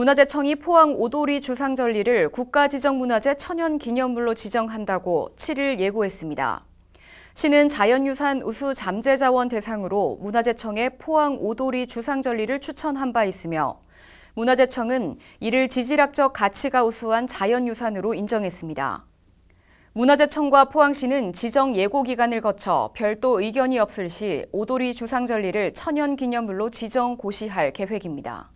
문화재청이 포항 오도리 주상절리를 국가지정문화재 천연기념물로 지정한다고 7일 예고했습니다. 시는 자연유산 우수 잠재자원 대상으로 문화재청에 포항 오도리 주상절리를 추천한 바 있으며 문화재청은 이를 지질학적 가치가 우수한 자연유산으로 인정했습니다. 문화재청과 포항시는 지정 예고 기간을 거쳐 별도 의견이 없을 시 오도리 주상절리를 천연기념물로 지정 고시할 계획입니다.